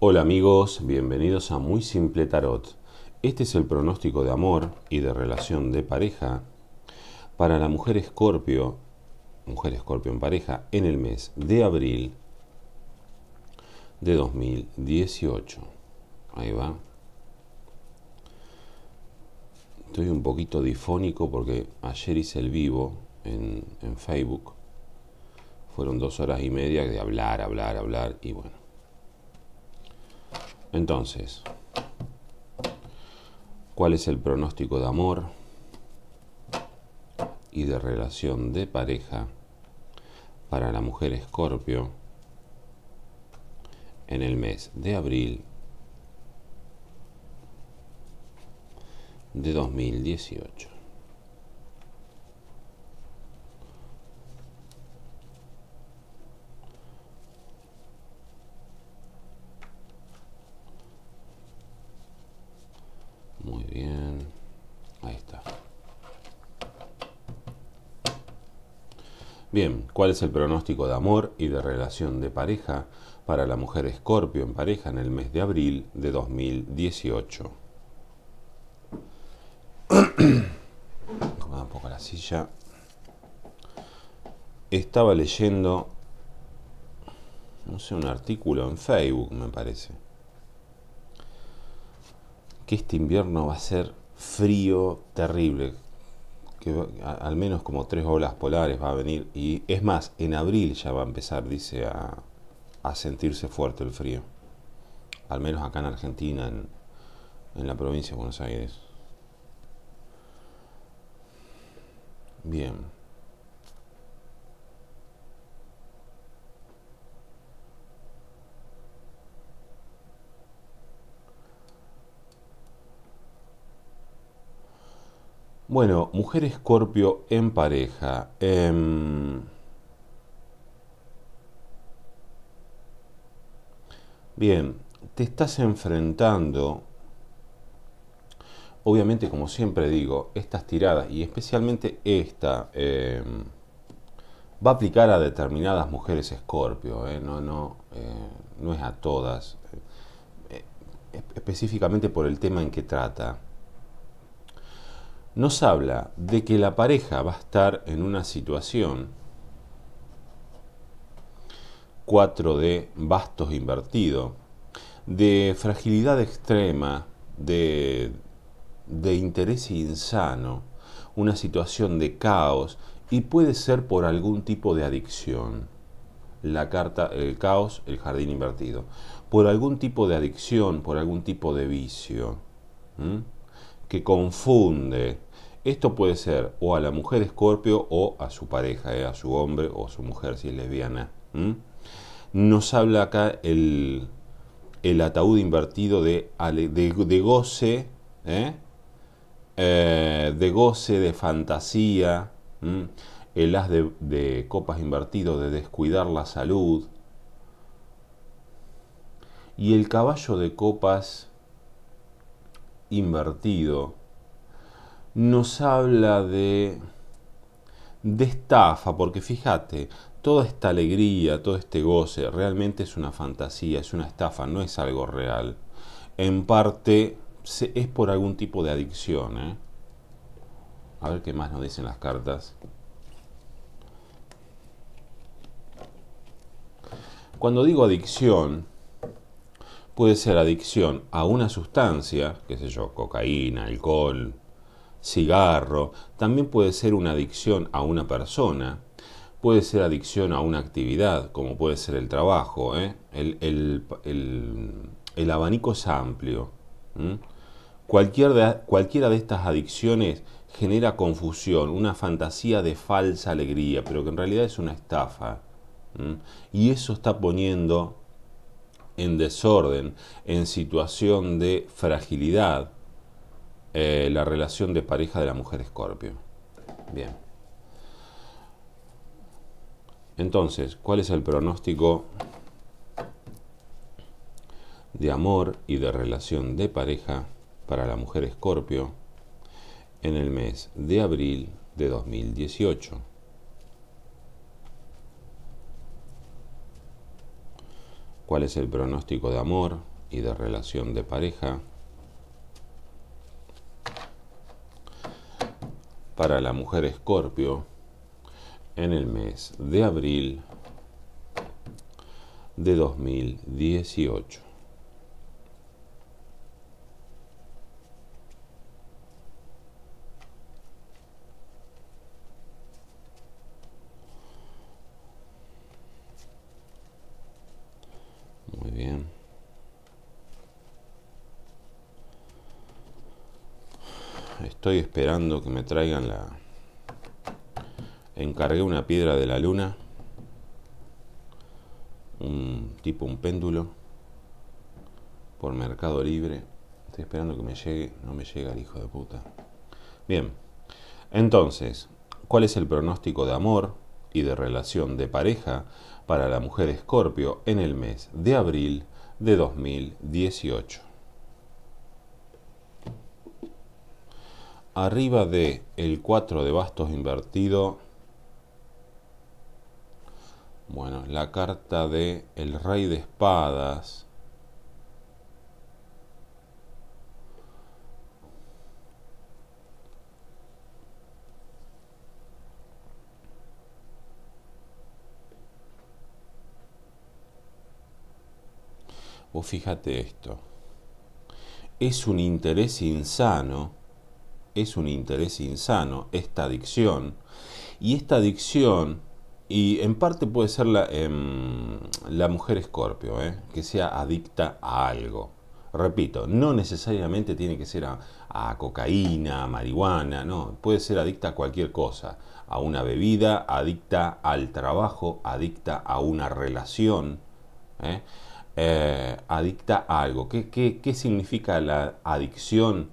Hola amigos, bienvenidos a Muy Simple Tarot. Este es el pronóstico de amor y de relación de pareja para la mujer escorpio, mujer escorpio en pareja, en el mes de abril de 2018. Ahí va. Estoy un poquito difónico porque ayer hice el vivo en, en Facebook. Fueron dos horas y media de hablar, hablar, hablar y bueno entonces, ¿cuál es el pronóstico de amor y de relación de pareja para la mujer escorpio en el mes de abril de 2018? Muy bien. Ahí está. Bien, ¿cuál es el pronóstico de amor y de relación de pareja para la mujer escorpio en pareja en el mes de abril de 2018? un poco la silla. Estaba leyendo, no sé, un artículo en Facebook, me parece que este invierno va a ser frío terrible, que al menos como tres olas polares va a venir y es más, en abril ya va a empezar, dice, a, sentirse fuerte el frío, al menos acá en Argentina, en, en la provincia de Buenos Aires. Bien. Bueno, mujer escorpio en pareja. Em, bien, te estás enfrentando, obviamente como siempre digo, estas tiradas y especialmente esta em, va a aplicar a determinadas mujeres escorpio, eh, no, no, eh, no es a todas, eh, específicamente por el tema en que trata nos habla de que la pareja va a estar en una situación 4 de bastos invertido, de fragilidad extrema, de, interés insano, una situación de caos y puede ser por algún tipo de adicción. La carta, el caos, el jardín invertido. Por algún tipo de adicción, por algún tipo de vicio, que confunde esto puede ser o a la mujer escorpio o a su pareja, eh, a su hombre o a su mujer si es lesbiana. Nos habla acá el, ataúd invertido de, de, goce, ¿eh? Eh, de goce, de fantasía, el haz de copas invertido de descuidar la salud. Y el caballo de copas invertido nos habla de, de estafa, porque fíjate, toda esta alegría, todo este goce, realmente es una fantasía, es una estafa, no es algo real. En parte es por algún tipo de adicción. ¿eh? A ver qué más nos dicen las cartas. Cuando digo adicción, puede ser adicción a una sustancia, qué sé yo, cocaína, alcohol, cigarro, también puede ser una adicción a una persona, puede ser adicción a una actividad, como puede ser el trabajo. ¿eh? El, abanico es amplio. Cualquier cualquiera de estas adicciones genera confusión, una fantasía de falsa alegría, pero que en realidad es una estafa. Y eso está poniendo en desorden, en situación de fragilidad eh, la relación de pareja de la mujer escorpio. Bien. Entonces, ¿cuál es el pronóstico de amor y de relación de pareja para la mujer escorpio en el mes de abril de 2018? ¿Cuál es el pronóstico de amor y de relación de pareja para la mujer escorpio en el mes de abril de 2018. estoy esperando que me traigan la... Encargué una piedra de la luna. Un tipo, un péndulo. Por Mercado Libre. Estoy esperando que me llegue. No me llega el hijo de puta. Bien. Entonces, ¿cuál es el pronóstico de amor y de relación de pareja para la mujer escorpio en el mes de abril de 2018? arriba de el 4 de bastos invertido, bueno, la carta de el rey de espadas, O fíjate esto. Es un interés insano es un interés insano, esta adicción. Y esta adicción, y en parte puede ser la, em, la mujer escorpio, eh, que sea adicta a algo. Repito, no necesariamente tiene que ser a, cocaína, a marihuana, no, puede ser adicta a cualquier cosa, a una bebida, adicta al trabajo, adicta a una relación. Eh, eh, adicta a algo. ¿Qué, qué, ¿Qué, significa la adicción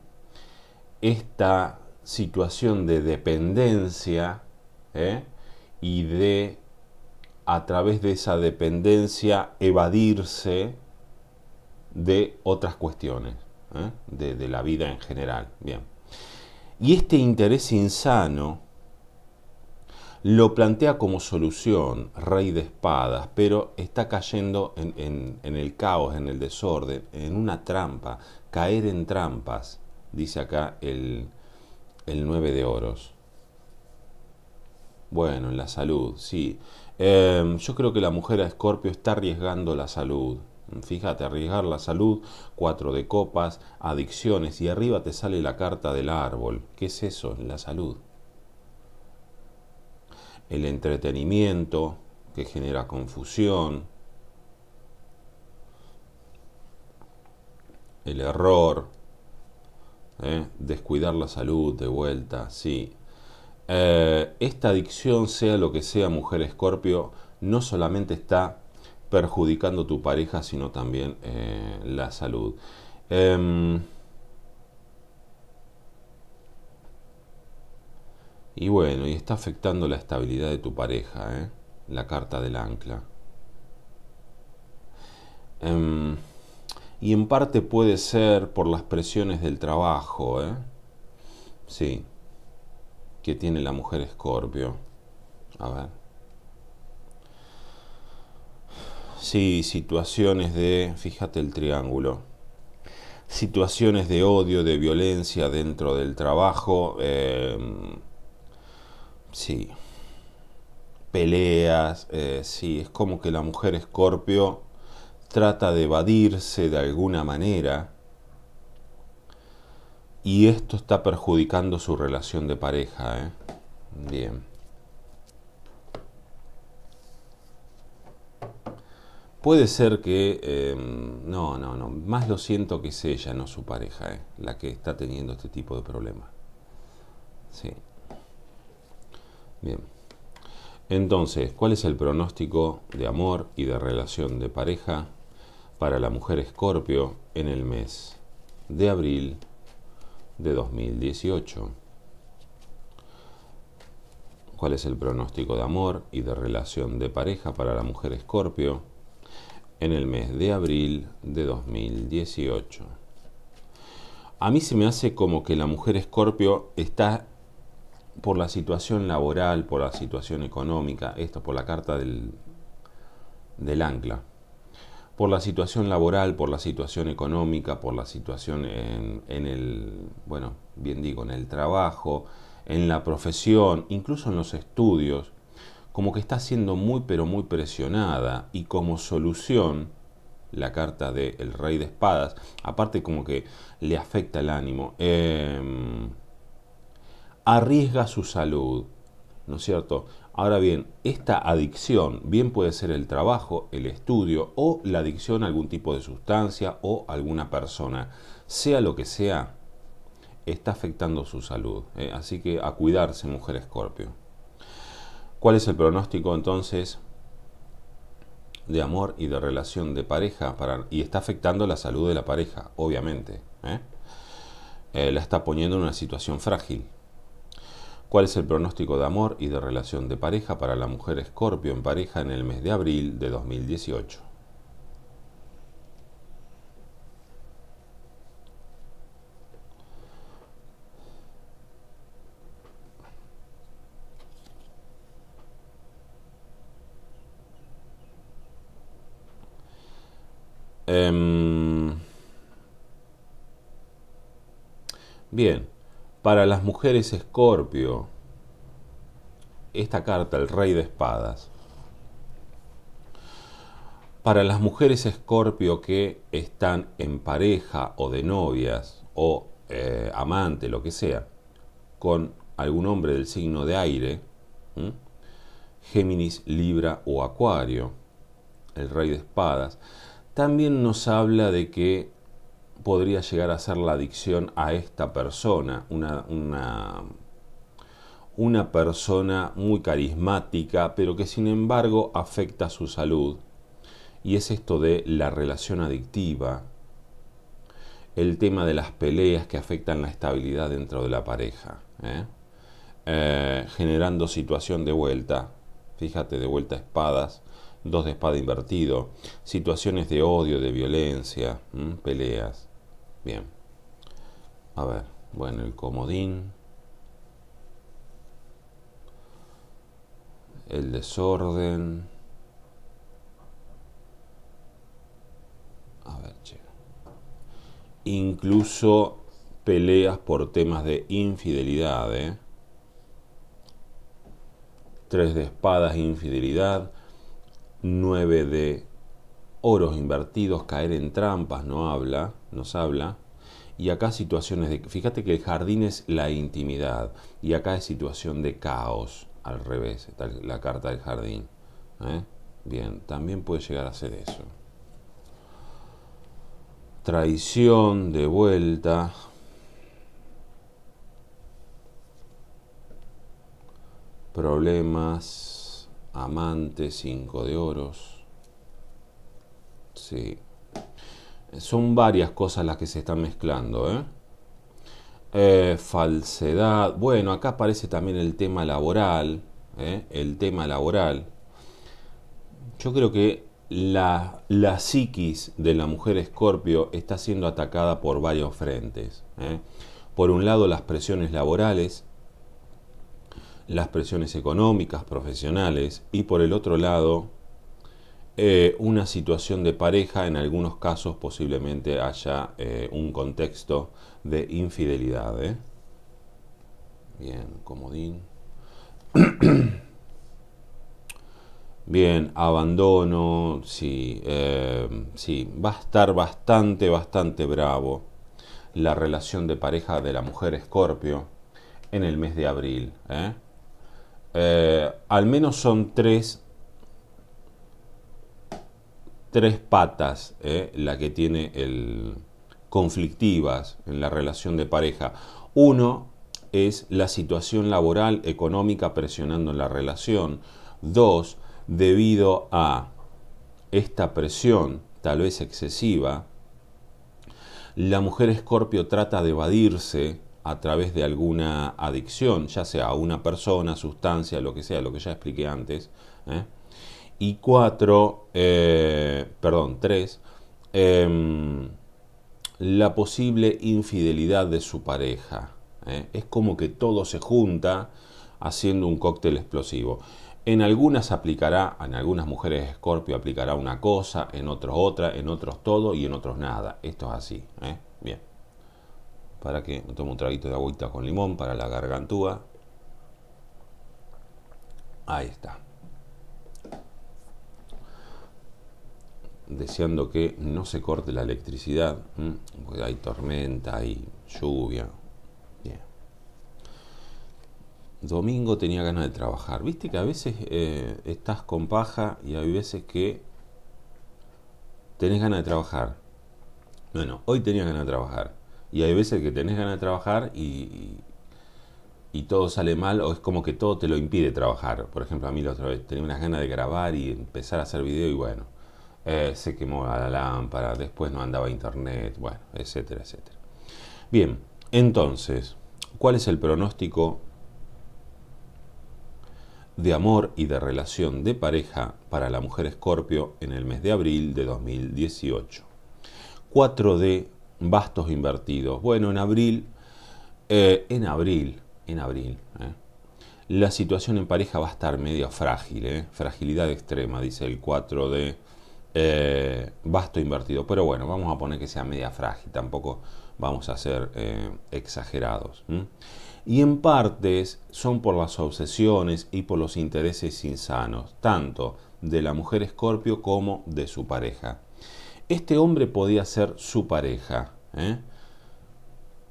esta situación de dependencia ¿eh? y de a través de esa dependencia evadirse de otras cuestiones, ¿eh? de, la vida en general. Bien. Y este interés insano lo plantea como solución, rey de espadas, pero está cayendo en el caos, en el desorden, en una trampa, caer en trampas dice acá el, el 9 de oros. Bueno, en la salud, sí. Em, yo creo que la mujer a Escorpio está arriesgando la salud. Fíjate, arriesgar la salud, cuatro de copas, adicciones y arriba te sale la carta del árbol. ¿Qué es eso? La salud. El entretenimiento que genera confusión. El error. ¿eh? descuidar la salud de vuelta, sí. Eh, esta adicción, sea lo que sea, mujer escorpio, no solamente está perjudicando tu pareja, sino también eh, la salud. Em, y bueno, y está afectando la estabilidad de tu pareja, la carta del ancla. Em, y en parte puede ser por las presiones del trabajo, ¿eh? Sí, que tiene la mujer escorpio. A ver. Sí, situaciones de, fíjate el triángulo, situaciones de odio, de violencia dentro del trabajo, em, sí, peleas, eh, sí, es como que la mujer escorpio trata de evadirse de alguna manera y esto está perjudicando su relación de pareja. ¿eh? Bien. Puede ser que... Em, no, no, no. Más lo siento que es ella, no su pareja, ¿eh? la que está teniendo este tipo de problemas. Sí. Bien. Entonces, ¿cuál es el pronóstico de amor y de relación de pareja para la mujer escorpio en el mes de abril de 2018. ¿Cuál es el pronóstico de amor y de relación de pareja para la mujer escorpio en el mes de abril de 2018? A mí se me hace como que la mujer escorpio está por la situación laboral, por la situación económica, esto por la carta del, del ancla por la situación laboral, por la situación económica, por la situación en, el, bueno, bien digo, en el trabajo, en la profesión, incluso en los estudios, como que está siendo muy pero muy presionada y como solución la carta del rey de espadas, aparte como que le afecta el ánimo, em, arriesga su salud, ¿no es cierto? Ahora bien, esta adicción bien puede ser el trabajo, el estudio o la adicción a algún tipo de sustancia o alguna persona. Sea lo que sea, está afectando su salud. ¿eh? Así que a cuidarse, mujer escorpio. ¿Cuál es el pronóstico entonces de amor y de relación de pareja? y está afectando la salud de la pareja, obviamente. ¿eh? Eh, la está poniendo en una situación frágil cuál es el pronóstico de amor y de relación de pareja para la mujer escorpio en pareja en el mes de abril de 2018. Em, bien. Para las mujeres Escorpio, esta carta, el Rey de Espadas, para las mujeres escorpio que están en pareja o de novias o eh, amante, lo que sea, con algún hombre del signo de aire, Géminis, Libra o Acuario, el rey de espadas, también nos habla de que podría llegar a ser la adicción a esta persona, una, una, una persona muy carismática, pero que sin embargo afecta su salud. Y es esto de la relación adictiva, el tema de las peleas que afectan la estabilidad dentro de la pareja, ¿eh? Eh, generando situación de vuelta, fíjate, de vuelta espadas, dos de espada invertido, situaciones de odio, de violencia, peleas. Bien. A ver, bueno, el comodín. El desorden. A ver, Incluso peleas por temas de infidelidad, ¿eh? Tres de espadas, infidelidad. 9 de oros invertidos, caer en trampas, no habla nos habla. Y acá situaciones de... Fíjate que el jardín es la intimidad. Y acá es situación de caos. Al revés, la carta del jardín. ¿eh? Bien, también puede llegar a ser eso. Traición de vuelta. Problemas. Amante, cinco de oros. Sí son varias cosas las que se están mezclando. ¿eh? Eh, falsedad. Bueno, acá aparece también el tema laboral. ¿eh? El tema laboral. Yo creo que la, la, psiquis de la mujer escorpio está siendo atacada por varios frentes. Por un lado, las presiones laborales, las presiones económicas, profesionales, y por el otro lado, eh, una situación de pareja, en algunos casos posiblemente haya eh, un contexto de infidelidad. ¿eh? Bien, comodín. Bien, abandono, sí, sí, va a estar bastante, bastante bravo la relación de pareja de la mujer Escorpio en el mes de abril. al menos son tres tres patas, eh, la que tiene el conflictivas en la relación de pareja. Uno es la situación laboral, económica presionando la relación. Dos, debido a esta presión, tal vez excesiva, la mujer escorpio trata de evadirse a través de alguna adicción, ya sea una persona, sustancia, lo que sea, lo que ya expliqué antes, eh, y cuatro, eh, perdón, tres, em, la posible infidelidad de su pareja. ¿eh? Es como que todo se junta haciendo un cóctel explosivo. En algunas aplicará, en algunas mujeres Scorpio aplicará una cosa, en otros otra, en otros todo y en otros nada. Esto es así. ¿eh? Bien. Para que me tome un traguito de agüita con limón para la gargantúa. Ahí está. deseando que no se corte la electricidad, porque hay tormenta, hay lluvia. Domingo tenía ganas de trabajar. Viste que a veces eh, estás con paja y hay veces que tenés ganas de trabajar. Bueno, hoy tenía ganas de trabajar. Y hay veces que tenés ganas de trabajar y, y, y todo sale mal o es como que todo te lo impide trabajar. Por ejemplo, a mí la otra vez tenía unas ganas de grabar y empezar a hacer video y bueno eh, se quemó la lámpara, después no andaba internet, bueno, etcétera, etcétera. Bien, entonces, ¿cuál es el pronóstico de amor y de relación de pareja para la mujer Escorpio en el mes de abril de 2018? 4 de bastos invertidos. Bueno, en abril, eh, en abril, en abril, eh, la situación en pareja va a estar medio frágil, fragilidad extrema, dice el 4 de eh, vasto invertido. Pero bueno, vamos a poner que sea media frágil, tampoco vamos a ser eh, exagerados. Y en partes son por las obsesiones y por los intereses insanos, tanto de la mujer escorpio como de su pareja. Este hombre podía ser su pareja, ¿eh?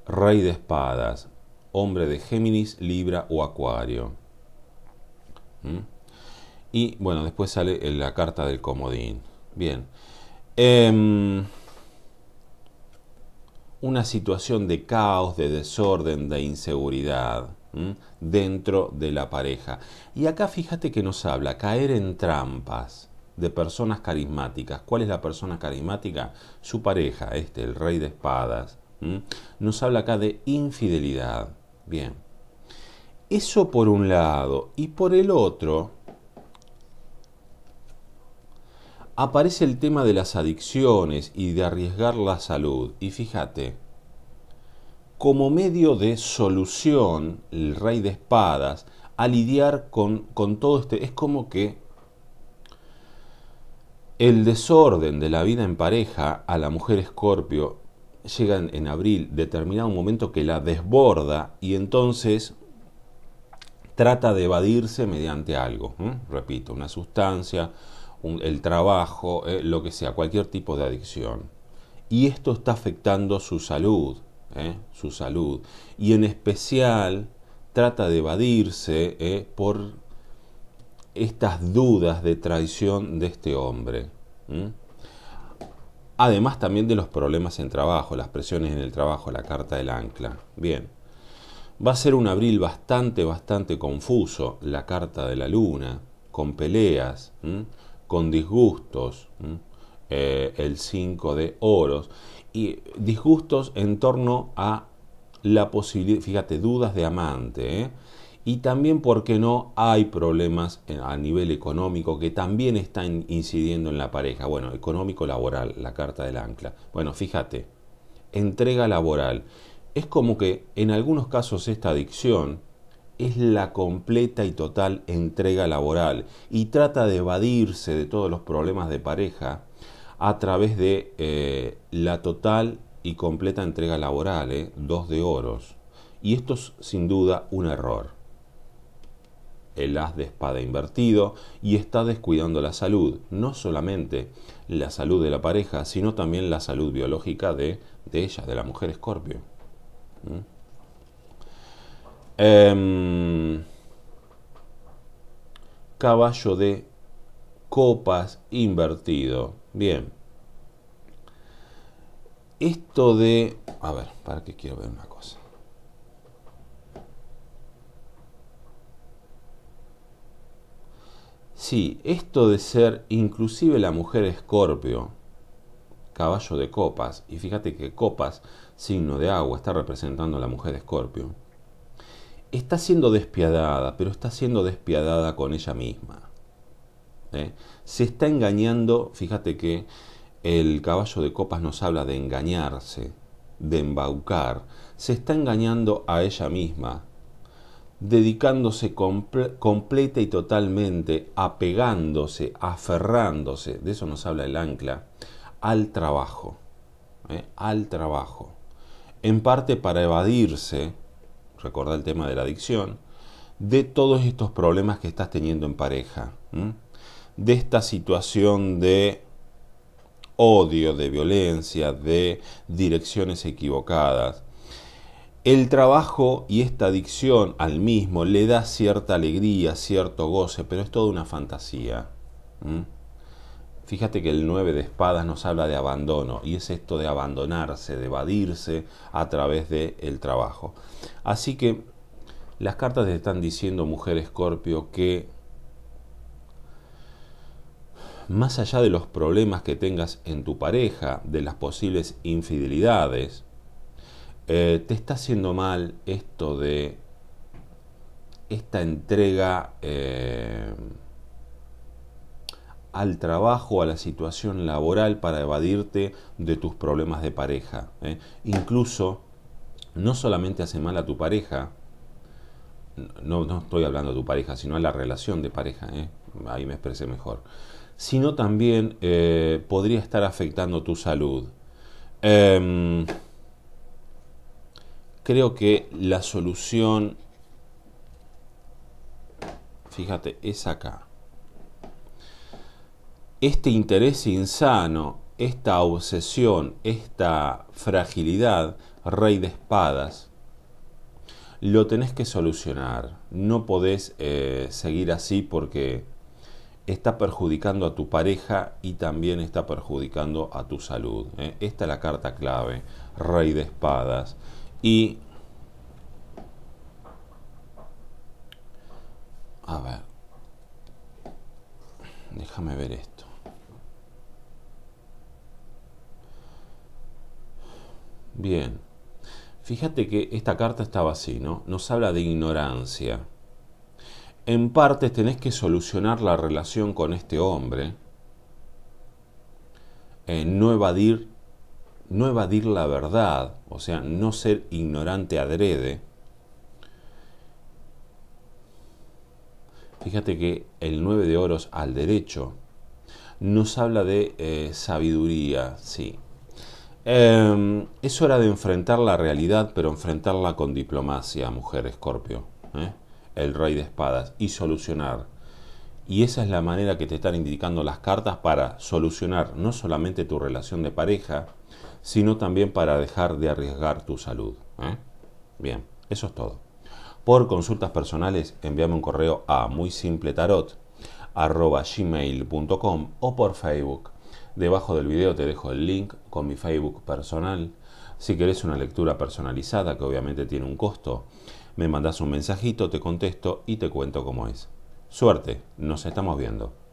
rey de espadas, hombre de Géminis, Libra o Acuario. Y bueno, después sale la carta del comodín. Bien. Em, una situación de caos, de desorden, de inseguridad dentro de la pareja. Y acá fíjate que nos habla caer en trampas de personas carismáticas. ¿Cuál es la persona carismática? Su pareja, este, el rey de espadas. Nos habla acá de infidelidad. Bien. Eso por un lado. Y por el otro, aparece el tema de las adicciones y de arriesgar la salud. Y fíjate, como medio de solución, el rey de espadas, a lidiar con, con todo este, es como que el desorden de la vida en pareja a la mujer escorpio llega en, abril, determinado momento que la desborda y entonces trata de evadirse mediante algo. Repito, una sustancia, el trabajo, eh, lo que sea, cualquier tipo de adicción. Y esto está afectando su salud, eh, su salud. Y en especial trata de evadirse eh, por estas dudas de traición de este hombre. Además también de los problemas en trabajo, las presiones en el trabajo, la carta del ancla. Bien. Va a ser un abril bastante, bastante confuso, la carta de la luna, con peleas con disgustos, eh, el 5 de oros, y disgustos en torno a la posibilidad, fíjate, dudas de amante, ¿eh? y también, porque no? Hay problemas a nivel económico que también están incidiendo en la pareja. Bueno, económico-laboral, la carta del ancla. Bueno, fíjate, entrega laboral. Es como que en algunos casos esta adicción es la completa y total entrega laboral y trata de evadirse de todos los problemas de pareja a través de eh, la total y completa entrega laboral, eh, dos de oros. Y esto es sin duda un error. El haz de espada invertido y está descuidando la salud, no solamente la salud de la pareja, sino también la salud biológica de, de ella, de la mujer escorpio. ¿Mm? Em, caballo de copas invertido. Bien. Esto de... A ver, para que quiero ver una cosa. Sí, esto de ser inclusive la mujer escorpio, caballo de copas, y fíjate que copas, signo de agua, está representando a la mujer escorpio está siendo despiadada, pero está siendo despiadada con ella misma. ¿Eh? Se está engañando, fíjate que el caballo de copas nos habla de engañarse, de embaucar, se está engañando a ella misma, dedicándose completa y totalmente, apegándose, aferrándose, de eso nos habla el ancla, al trabajo, ¿eh? al trabajo, en parte para evadirse, recordá el tema de la adicción, de todos estos problemas que estás teniendo en pareja, de esta situación de odio, de violencia, de direcciones equivocadas. El trabajo y esta adicción al mismo le da cierta alegría, cierto goce, pero es toda una fantasía. Fíjate que el 9 de espadas nos habla de abandono y es esto de abandonarse, de evadirse a través del el trabajo. Así que las cartas te están diciendo, mujer escorpio, que más allá de los problemas que tengas en tu pareja, de las posibles infidelidades, eh, te está haciendo mal esto de esta entrega. Eh, al trabajo, a la situación laboral para evadirte de tus problemas de pareja. ¿eh? Incluso no solamente hace mal a tu pareja, no, no, estoy hablando de tu pareja, sino a la relación de pareja, ¿eh? ahí me expresé mejor, sino también eh, podría estar afectando tu salud. Em, creo que la solución, fíjate, es acá este interés insano, esta obsesión, esta fragilidad, rey de espadas, lo tenés que solucionar. No podés eh, seguir así porque está perjudicando a tu pareja y también está perjudicando a tu salud. ¿eh? Esta es la carta clave, rey de espadas. Y... A ver. Déjame ver esto. Bien. Fíjate que esta carta estaba así, ¿no? Nos habla de ignorancia. En parte tenés que solucionar la relación con este hombre. Eh, no, evadir, no evadir la verdad, o sea, no ser ignorante adrede. Fíjate que el 9 de oros al derecho nos habla de eh, sabiduría, sí, Em, es hora de enfrentar la realidad, pero enfrentarla con diplomacia, mujer escorpio, ¿eh? el rey de espadas, y solucionar. Y esa es la manera que te están indicando las cartas para solucionar no solamente tu relación de pareja, sino también para dejar de arriesgar tu salud. ¿eh? Bien, eso es todo. Por consultas personales, envíame un correo a muy o por Facebook Debajo del video te dejo el link con mi Facebook personal. Si querés una lectura personalizada, que obviamente tiene un costo, me mandas un mensajito, te contesto y te cuento cómo es. Suerte, nos estamos viendo.